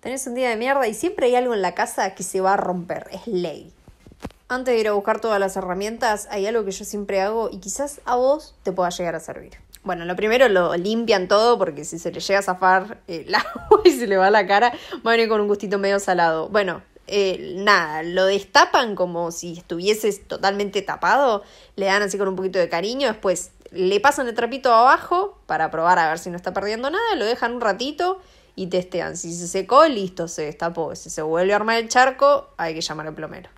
Tenés un día de mierda y siempre hay algo en la casa que se va a romper, es ley. Antes de ir a buscar todas las herramientas, hay algo que yo siempre hago y quizás a vos te pueda llegar a servir. Bueno, lo primero lo limpian todo porque si se le llega a zafar el eh, agua y se le va la cara, va a venir con un gustito medio salado. Bueno, eh, nada, lo destapan como si estuvieses totalmente tapado, le dan así con un poquito de cariño, después le pasan el trapito abajo para probar a ver si no está perdiendo nada, lo dejan un ratito y testean. Si se secó, listo, se destapó. Si se vuelve a armar el charco, hay que llamar al plomero.